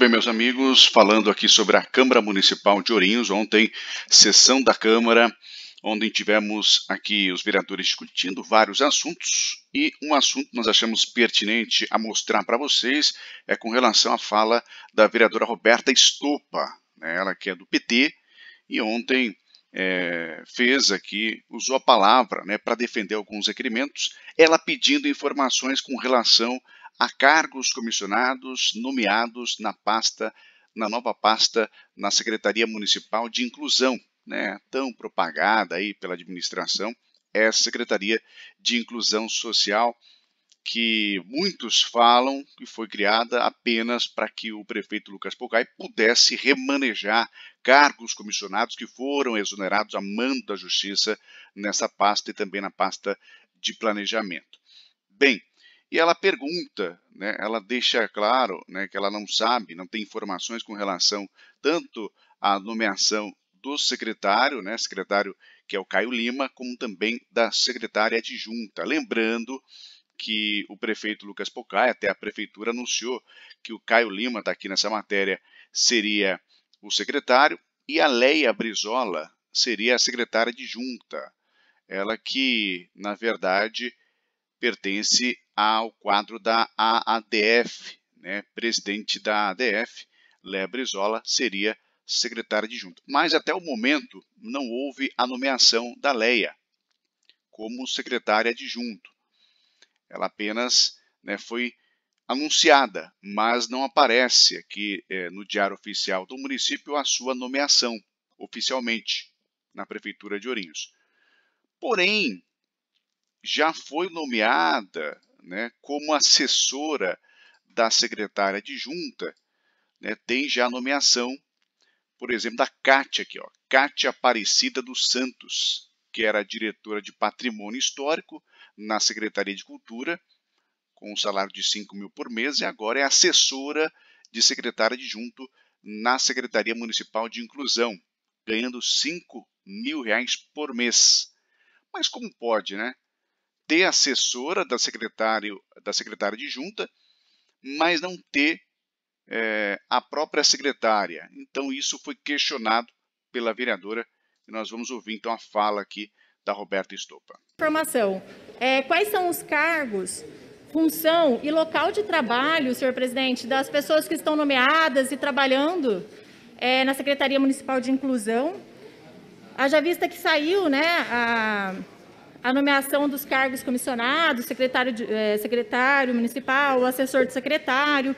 bem, meus amigos? Falando aqui sobre a Câmara Municipal de Ourinhos, ontem, sessão da Câmara, onde tivemos aqui os vereadores discutindo vários assuntos e um assunto que nós achamos pertinente a mostrar para vocês é com relação à fala da vereadora Roberta Estopa, né? ela que é do PT, e ontem é, fez aqui, usou a palavra né, para defender alguns requerimentos, ela pedindo informações com relação a cargos comissionados nomeados na pasta, na nova pasta, na Secretaria Municipal de Inclusão, né, tão propagada aí pela administração, é a Secretaria de Inclusão Social, que muitos falam que foi criada apenas para que o prefeito Lucas Pocai pudesse remanejar cargos comissionados que foram exonerados a mando da Justiça nessa pasta e também na pasta de planejamento. Bem, e ela pergunta, né, ela deixa claro né, que ela não sabe, não tem informações com relação tanto à nomeação do secretário, né, secretário que é o Caio Lima, como também da secretária adjunta. Lembrando que o prefeito Lucas Pocai, até a prefeitura, anunciou que o Caio Lima, está aqui nessa matéria, seria o secretário e a Leia Brizola seria a secretária adjunta. Ela que, na verdade, pertence ao quadro da AADF, né? presidente da ADF, Lebrezola seria Secretária Adjunta, Mas até o momento não houve a nomeação da Leia como secretária adjunto. Ela apenas né, foi anunciada, mas não aparece aqui é, no Diário Oficial do município a sua nomeação oficialmente na Prefeitura de Ourinhos. Porém, já foi nomeada né, como assessora da secretária adjunta, né, tem já a nomeação, por exemplo, da Cátia aqui, ó, Cátia Aparecida dos Santos, que era diretora de patrimônio histórico na Secretaria de Cultura, com um salário de 5 mil por mês, e agora é assessora de secretária adjunto na Secretaria Municipal de Inclusão, ganhando 5 mil reais por mês. Mas como pode, né? ter assessora da, secretária da secretária de junta, mas não ter é, a própria secretária. Então, isso foi questionado pela vereadora e nós vamos ouvir então a fala aqui da Roberta Estopa. Informação: é, quais são os cargos função e local de trabalho, senhor presidente, das pessoas que estão nomeadas e trabalhando é, na Secretaria Municipal de Inclusão. Haja vista que saiu né, a, a nomeação dos cargos comissionados, secretário, de, eh, secretário municipal, assessor de secretário.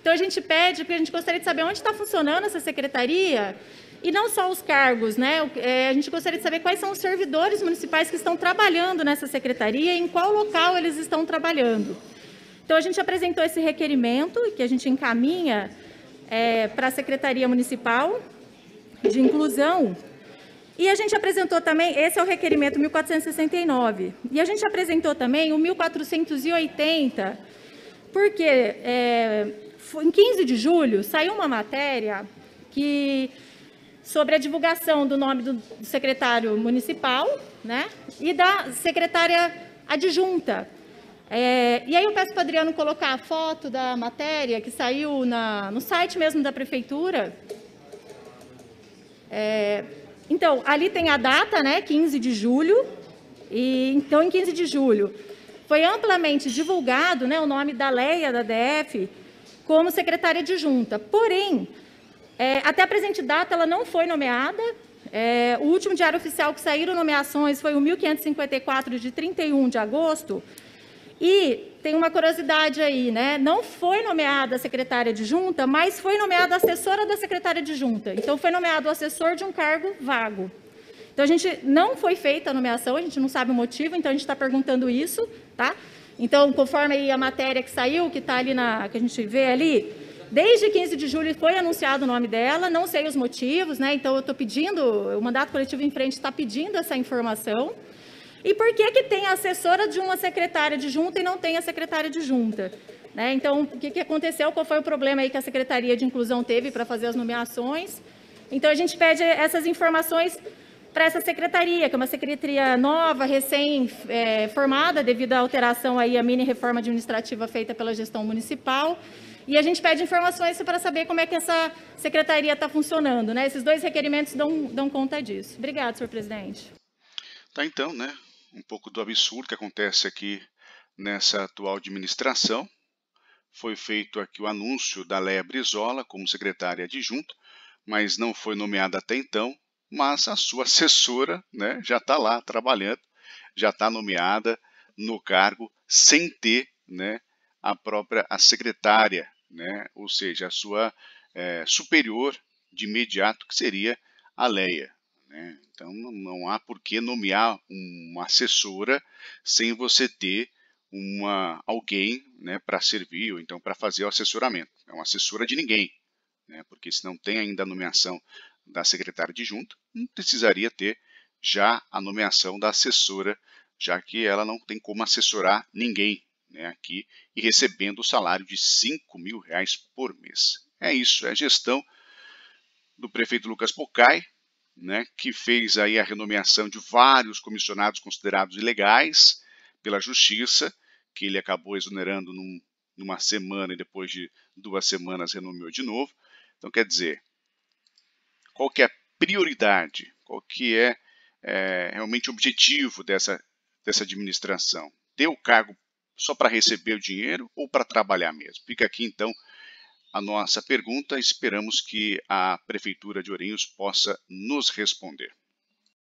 Então, a gente pede, porque a gente gostaria de saber onde está funcionando essa secretaria, e não só os cargos, né? É, a gente gostaria de saber quais são os servidores municipais que estão trabalhando nessa secretaria e em qual local eles estão trabalhando. Então, a gente apresentou esse requerimento, que a gente encaminha é, para a Secretaria Municipal de Inclusão, e a gente apresentou também, esse é o requerimento 1469, e a gente apresentou também o 1480, porque é, em 15 de julho saiu uma matéria que sobre a divulgação do nome do, secretário municipal né, e da secretária adjunta. É, e aí eu peço para o Adriano colocar a foto da matéria que saiu na, no site mesmo da prefeitura. É, então, ali tem a data, né, 15 de julho. E então em 15 de julho foi amplamente divulgado, né, o nome da Leia da DF como secretária adjunta. Porém, é, até a presente data ela não foi nomeada. É, o último diário oficial que saíram nomeações foi o 1554 de 31 de agosto. E tem uma curiosidade aí, né? Não foi nomeada a secretária de junta, mas foi nomeada assessora da secretária de junta. Então foi nomeado o assessor de um cargo vago. Então a gente não foi feita a nomeação, a gente não sabe o motivo, então a gente está perguntando isso, tá? Então, conforme a matéria que saiu, que está ali na. que a gente vê ali, desde 15 de julho foi anunciado o nome dela, não sei os motivos, né? Então eu estou pedindo, o mandato coletivo em frente está pedindo essa informação. E por que, que tem a assessora de uma secretária de junta e não tem a secretária de junta? Né? Então, o que, que aconteceu? Qual foi o problema aí que a Secretaria de Inclusão teve para fazer as nomeações? Então, a gente pede essas informações para essa secretaria, que é uma secretaria nova, recém-formada, é, devido à alteração aí, à mini-reforma administrativa feita pela gestão municipal. E a gente pede informações para saber como é que essa secretaria está funcionando. Né? Esses dois requerimentos dão, dão conta disso. Obrigada, senhor presidente. Tá, então, né? um pouco do absurdo que acontece aqui nessa atual administração. Foi feito aqui o anúncio da Leia Brizola como secretária adjunta, mas não foi nomeada até então, mas a sua assessora né, já está lá trabalhando, já está nomeada no cargo sem ter né, a própria a secretária, né, ou seja, a sua é, superior de imediato, que seria a Leia. Né? Então não há por que nomear uma assessora sem você ter uma alguém né, para servir ou então para fazer o assessoramento. É uma assessora de ninguém, né? porque se não tem ainda a nomeação da secretária de junta, não precisaria ter já a nomeação da assessora, já que ela não tem como assessorar ninguém né, aqui e recebendo o salário de R$ mil reais por mês. É isso, é a gestão do prefeito Lucas Pocai, né, que fez aí a renomeação de vários comissionados considerados ilegais pela justiça, que ele acabou exonerando num, numa semana e depois de duas semanas renomeou de novo. Então, quer dizer, qual que é a prioridade, qual que é, é realmente o objetivo dessa, dessa administração? Ter o cargo só para receber o dinheiro ou para trabalhar mesmo? Fica aqui, então, a nossa pergunta. Esperamos que a Prefeitura de Ourinhos possa nos responder.